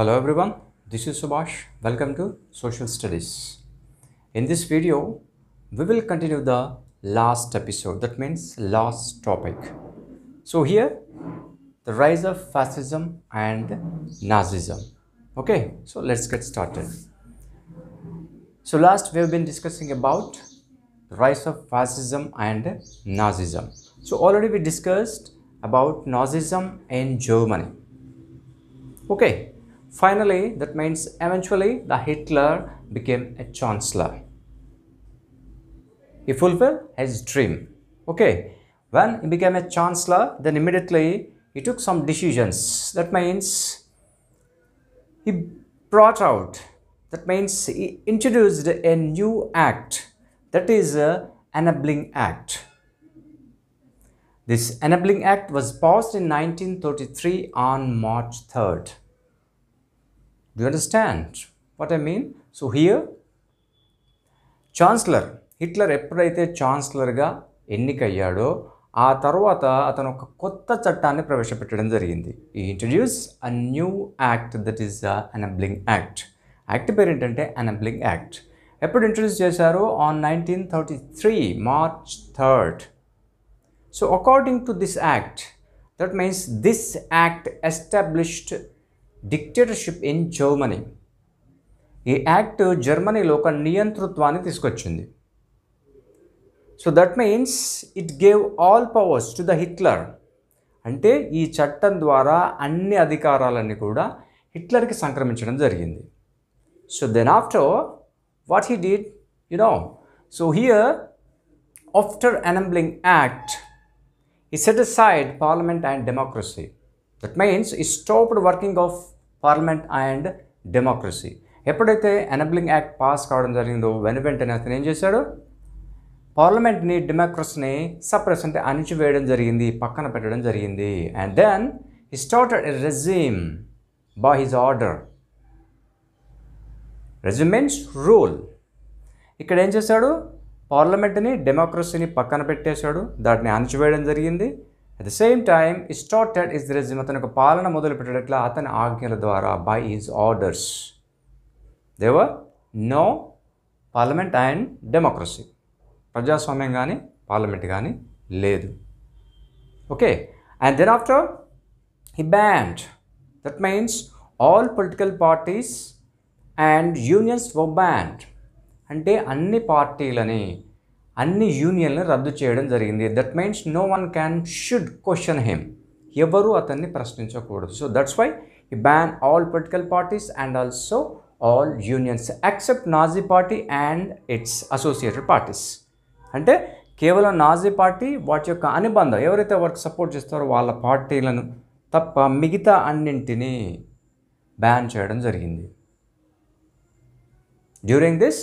Hello everyone, this is Subhash. Welcome to Social Studies. In this video, we will continue the last episode, that means last topic. So here, the rise of fascism and Nazism. Okay, so let's get started. So last we have been discussing about rise of fascism and Nazism. So already we discussed about Nazism in Germany. Okay, Finally, that means eventually the Hitler became a chancellor. He fulfilled his dream. Okay. When he became a chancellor, then immediately he took some decisions. That means he brought out, that means he introduced a new act. That is an uh, Enabling Act. This Enabling Act was passed in 1933 on March 3rd. Do you understand what I mean so here chancellor Hitler ఎప్పుడైతే ఛాన్స్లర్గా ఎన్నికయ్యాడో ఆ తర్వాత అతను ఒక కొత్త చట్టాన్ని ప్రవేశపెట్టడం జరిగింది ఈ introduce a new act that is enabling act act పేరు ఏంటంటే అనబ్లింగ్ యాక్ట్ ఎప్పుడు ఇంట్రడ్యూస్ చేశారు on nineteen thirty three March third so according to this act that means this act established dictatorship in Germany ఈ act జర్మనీలో ఒక నియంతృత్వాన్ని తీసుకొచ్చింది so that means it gave all powers to the Hitler అంటే ఈ చట్టం ద్వారా అన్ని అధికారాలన్నీ కూడా హిట్లర్కి సంక్రమించడం జరిగింది so then after what he did no so here after enabling act he set aside parliament and democracy that means he stopped working of parliament and democracy ఎప్పుడైతే ఎనబ్లింగ్ యాక్ట్ పాస్ కావడం జరిగిందో వెను వెంటనే అతను ఏం చేశాడు పార్లమెంట్ని డెమోక్రసీని సప్రెస్ అంటే అణిచివేయడం జరిగింది పక్కన పెట్టడం జరిగింది and then he started a regime by his order రెజ్యూమెన్స్ రూల్ ఇక్కడ ఏం చేశాడు పార్లమెంట్ని డెమోక్రసీని పక్కన పెట్టేశాడు దాటిని అణచివేయడం జరిగింది at the same time he started his regime అతని ఒక పాలన మొదలు పెట్టేటట్లా అతని ఆజ్ఞల ద్వారా by his orders there were no parliament and democracy ప్రజాస్వామ్యం కానీ పార్లమెంట్ కానీ లేదు okay and then after he banned that means all political parties and unions were banned అంటే అన్ని పార్టీలని అన్ని యూనియన్లను రద్దు చేయడం జరిగింది that means no one can should question him ఎవరు అతన్ని ప్రశ్నించకూడదు సో దట్స్ వై ఈ ban all political parties and also all unions accept Nazi party and its associated parties అంటే కేవలం నాజీ పార్టీ వాటి యొక్క అనుబంధం ఎవరైతే వర్క్ సపోర్ట్ చేస్తారో వాళ్ళ పార్టీలను తప్ప మిగతా అన్నింటినీ బ్యాన్ చేయడం జరిగింది during this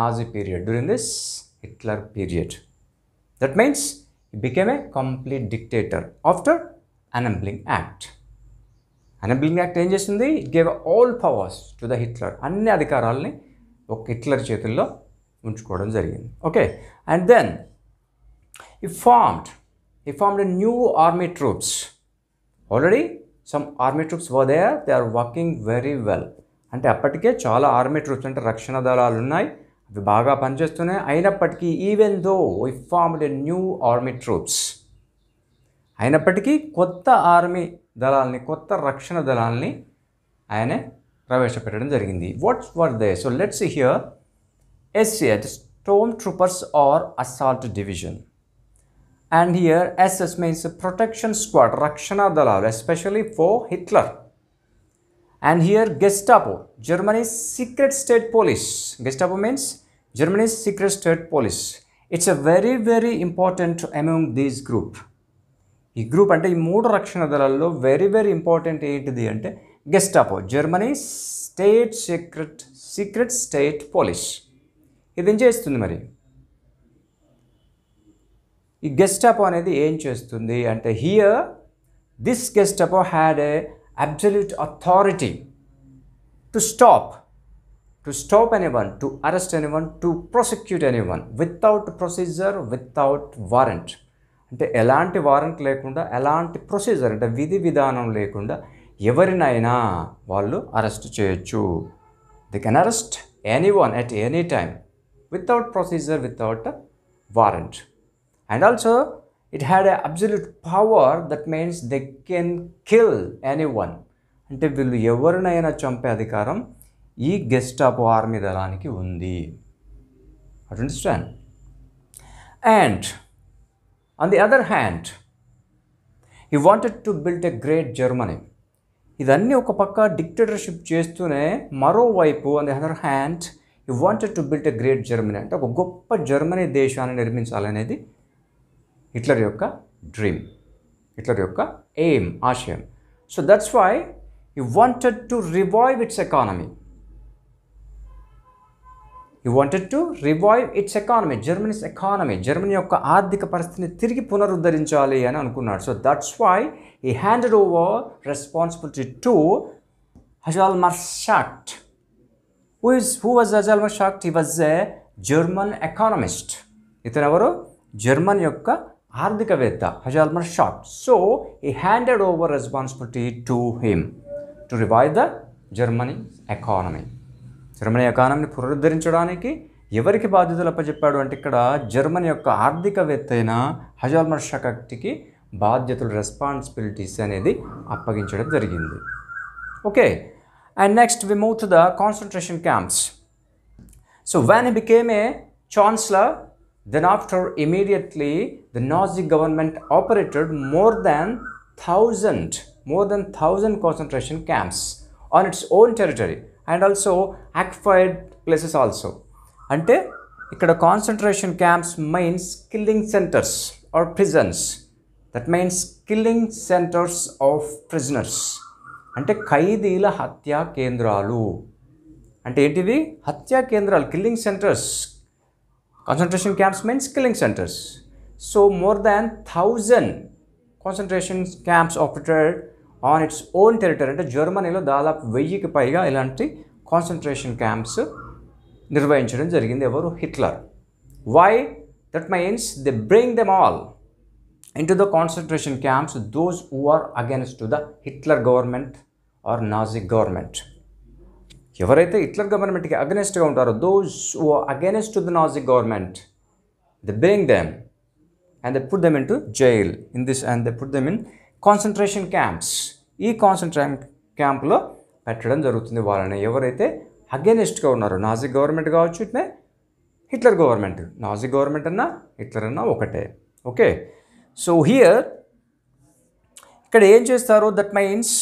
Nazi period during this Hitler period that means he became a complete dictator after Enabling Act. Enabling act ఏం చేసింది it gave all powers to the Hitler అన్ని అధికారాలని ఒక హిట్లర్ చేతుల్లో ఉంచుకోవడం జరిగింది okay and then he formed he formed new army troops already some army troops were there they are working very well అంటే అప్పటికే చాలా ఆర్మీ ట్రూప్స్ అంటే రక్షణ దళాలు ఉన్నాయి ఇవి బాగా పనిచేస్తున్నాయి అయినప్పటికీ even though we formed a new army troops అయినప్పటికీ కొత్త ఆర్మీ దళాలని కొత్త రక్షణ దళాలని ఆయనే ప్రవేశపెట్టడం జరిగింది what's were they so let's hear SC storm troopers are assault division and here SS means protection squad రక్షణ దళాలు especially for Hitler and here Gestapo Germany secret state police Gestapo means Germany's secret state police. It's a very very important among these group ఈ group అంటే ఈ మూడు రక్షణ దళాల్లో very very important ఏంటిది అంటే Gestapo Germany state secret secret state police ఇది ఏం చేస్తుంది మరి ఈ గెస్టాపో అనేది ఏం చేస్తుంది అంటే here this Gestapo had a absolute authority to stop one to arrest any one to to any one without procedure without warrant అంటే ఎలాంటి వారెంట్ లేకుండా ఎలాంటి ప్రొసీజర్ అంటే విధి విధానం లేకుండా ఎవరినైనా వాళ్ళు అరెస్ట్ చేయొచ్చు they can arrest any one at any time without procedure without warrant and also it had a absolute power that means they can kill any one అంటే వీళ్ళు ఎవరినైనా చంపే అధికారం ఈ గెస్ట్ ఆఫ్ ఆర్మీ దళానికి ఉంది అటు understand and on the other hand he wanted to build a great Germany ఇదన్నీ ఒక పక్క డిక్టేటర్షిప్ చేస్తూనే మరోవైపు on the other hand you wanted to built a great Germany అంటే ఒక గొప్ప జర్మనీ దేశాన్ని నిర్మించాలనేది హిట్లర్ యొక్క డ్రీమ్ హిట్లర్ యొక్క ఎయిమ్ ఆశయం so that's why you wanted to revive its economy you wanted to revive its economy Germany's economy Germany యొక్క ఆర్థిక పరిస్థితిని తిరిగి పునరుద్ధరించాలి అని అనుకున్నాడు సో దట్స్ వై ఈ handed over responsibility to హజాల్ మర్షాక్ట్ who is who was హజాల్ మర్షాక్ట్ he was a German economist ఇతను ఎవరు German యొక్క ఆర్థికవేత్త హజాల్మర్ షాక్ సో ఈ handed over responsibility to him to revive the Germany economy Germany ఎకానమీని పునరుద్ధరించడానికి ఎవరికి బాధ్యతలు అప్పచెప్పాడు అంటే ఇక్కడ జర్మనీ యొక్క ఆర్థికవేత్త అయిన హజాల్మర్ షకక్టికి బాధ్యతలు రెస్పాన్సిబిలిటీస్ అనేది అప్పగించడం జరిగింది okay and next we move to the concentration camps so when became a chancellor then after immediately the Nazi government operated more than thousand more then thousand concentration camps on its own territory and also occupied places also అంటే ఇక్కడ concentration camps means killing centers are prisons that means killing centers of prisoners అంటే ఖైదీల హత్యా కేంద్రాలు అంటే ఏంటిది హత్యా కేంద్రాలు killing centers concentration camps means killing centers so more than thousand concentration camps operated on its own territory అంటే జర్మనీలో దాదాపు వెయ్యికి పైగా ఇలాంటి కాన్సన్ట్రేషన్ క్యాంప్స్ నిర్వహించడం జరిగింది ఎవరు Hitler why that means they bring them all into the concentration camps those who are against to the Hitler government or Nazi government ఎవరైతే హిట్లర్ గవర్నమెంట్కి అగెనిస్ట్గా ఉంటారో those who are against to the Nazi government they bring them and they put them into jail in this and they put them in concentration camps ఈ కాన్సన్ట్రేషన్ క్యాంప్లో పెట్టడం జరుగుతుంది వాళ్ళని ఎవరైతే అగెనిస్ట్గా ఉన్నారో నాజిక్ గవర్నమెంట్ కావచ్చు ఇట్నే హిట్లర్ గవర్నమెంట్ నాజిక్ గవర్నమెంట్ అన్నా హిట్లర్ అన్నా ఒకటే ఓకే సో హియర్ ఇక్కడ ఏం చేస్తారు that means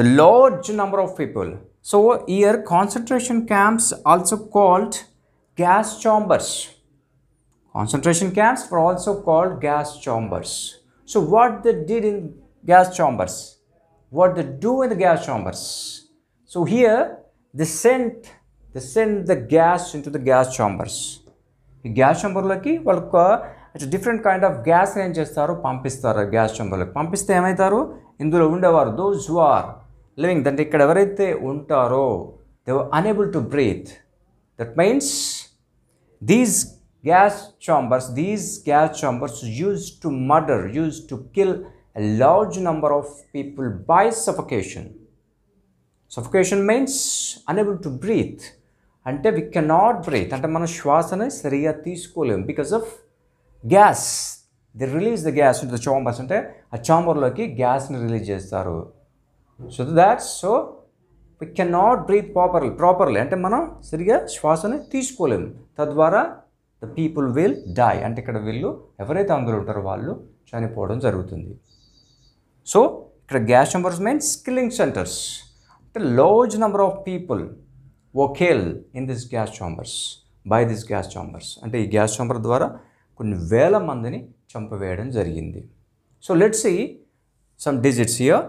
the large number of people so here concentration camps also called gas chambers concentration camps for also called gas chambers So what they did in gas chambers, what they do in the gas chambers. So here they sent they send the gas into the gas chambers. ఈ gas చంబర్లోకి వాళ్ళొక different kind of gas ఏం చేస్తారు పంపిస్తారు gas చంబర్లోకి పంపిస్తే ఏమవుతారు ఇందులో ఉండేవారు దోజ్ ఆర్ లివింగ్ అంటే ఇక్కడ ఎవరైతే ఉంటారో they were unable to breathe that means these gas chambers these gas chambers used to murder used to kill a large number of people by suffocation suffocation means unable to breathe అంటే we cannot breath అంటే మనం శ్వాసని సరిగా తీసుకోలేము because of gas they release the gas the chambers అంటే ఆ చాంబర్లోకి గ్యాస్ని రిలీజ్ చేస్తారు so that so we can not breathe properly properly అంటే మనం సరిగా శ్వాసని తీసుకోలేము తద్వారా పీపుల్ విల్ డై అంటే ఇక్కడ వీళ్ళు ఎవరైతే అందులో ఉంటారో వాళ్ళు చనిపోవడం జరుగుతుంది సో ఇక్కడ gas numbers main killing centers అంటే large number of people are killed in this gas chambers by this gas chambers అంటే ఈ గ్యాస్ ఛాంబర్ ద్వారా కొన్ని వేల మందిని చంపవేయడం జరిగింది so let's see some digits here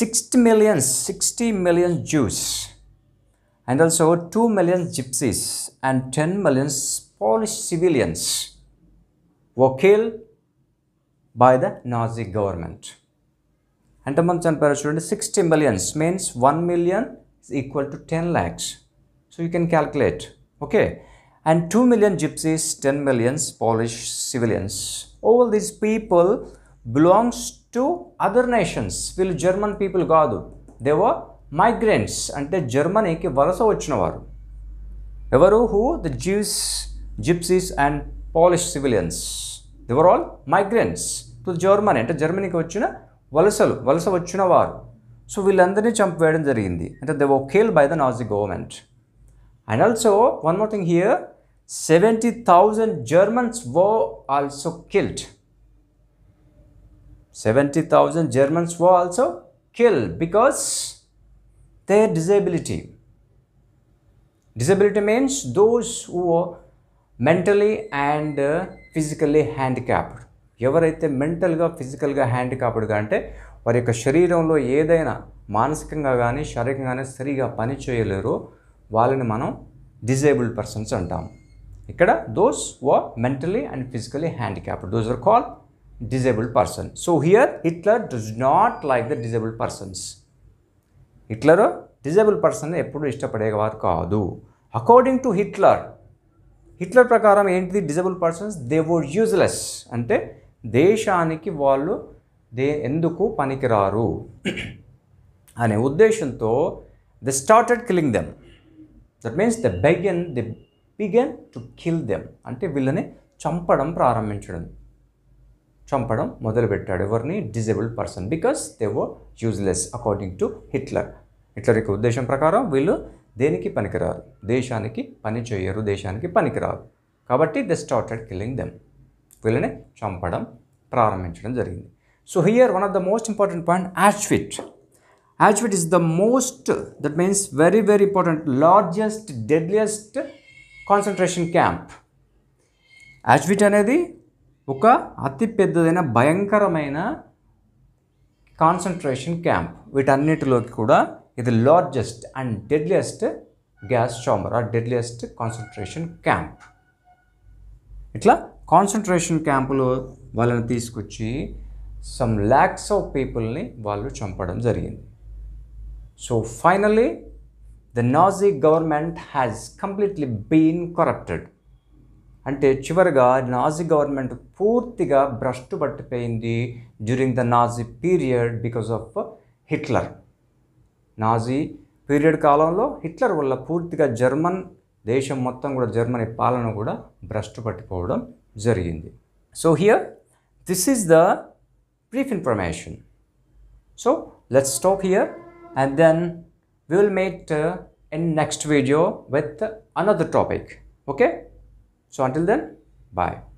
sixty millions sixty millions Jews and also 2 million gypsies and 10 million Polish civilians were killed by the Nazi government. Andaman and Barbuda students 60 millions means 1 million is equal to 10 lakhs. So you can calculate. Okay. And 2 million gypsies, 10 millions Polish civilians. All these people belongs to other nations. Will German people Gadu. They were migrants అంటే జర్మనీకి వలస వచ్చినవారు ఎవరు who the Jews gypsies and Polish civilians they were all migrants to Germany అంటే జర్మనీకి వచ్చిన వలసలు వలస వచ్చిన వారు సో వీళ్ళందరినీ చంపివేయడం జరిగింది అంటే they are killed by the Nazi government and also one more thing here seventy thousand Germans who also killed seventy thousand Germans who also kill because their disability. Disability means those who are mentally and uh, physically handicapped. ఎవరైతే మెంటల్గా ఫిజికల్గా హ్యాండికాప్డ్గా అంటే వారి యొక్క శరీరంలో ఏదైనా మానసికంగా కానీ శారీరకంగా కానీ సరిగా పని చేయలేరో వాళ్ళని మనం డిజేబుల్డ్ పర్సన్స్ అంటాం ఇక్కడ those were mentally and physically handicapped those are call disabled person so here Hitler does not like the disabled persons Hitler disable person ఎప్పుడు ఇష్టపడేవారు కాదు అకార్డింగ్ టు హిట్లర్ హిట్లర్ ప్రకారం ఏంటిది disable persons they would useless అంటే దేశానికి వాళ్ళు they ఎందుకు పనికిరారు అనే ఉద్దేశంతో they started killing them that means they began they began to kill them అంటే వీళ్ళని చంపడం ప్రారంభించడం చంపడం మొదలుపెట్టాడు ఎవరిని disabled person because they were useless according to Hitler Hitler యొక్క ఉద్దేశం ప్రకారం వీళ్ళు దేనికి పనికిరారు దేశానికి పని చేయరు దేశానికి పనికిరారు కాబట్టి ద స్టార్టెడ్ కిల్లింగ్ దెమ్ వీళ్ళని చంపడం ప్రారంభించడం జరిగింది so here one of the most important point Auschwitz Auschwitz is the most that means very very important largest deadliest concentration camp Auschwitz అనేది ఒక అతి పెద్దదైన భయంకరమైన కాన్సన్ట్రేషన్ క్యాంప్ వీటన్నిటిలోకి కూడా ఇది largest and deadliest gas chamber ఆ డెడ్లియస్ట్ కాన్సన్ట్రేషన్ క్యాంప్ ఇట్లా కాన్సన్ట్రేషన్ క్యాంపులో వాళ్ళని తీసుకొచ్చి సమ్ ల్యాక్స్ ఆఫ్ పీపుల్ని వాళ్ళు చంపడం జరిగింది so finally the Nazi government has completely been corrupted అంటే చివరిగా నాజీ గవర్నమెంట్ పూర్తిగా భ్రష్టు పట్టిపోయింది during the Nazi period because of Hitler Nazi period కాలంలో హిట్లర్ వల్ల పూర్తిగా జర్మన్ దేశం మొత్తం కూడా జర్మనీ పాలన కూడా భ్రష్టు పట్టిపోవడం జరిగింది so here this is the brief information so let's stop here and then will meet in next video with another topic okay So until then, bye.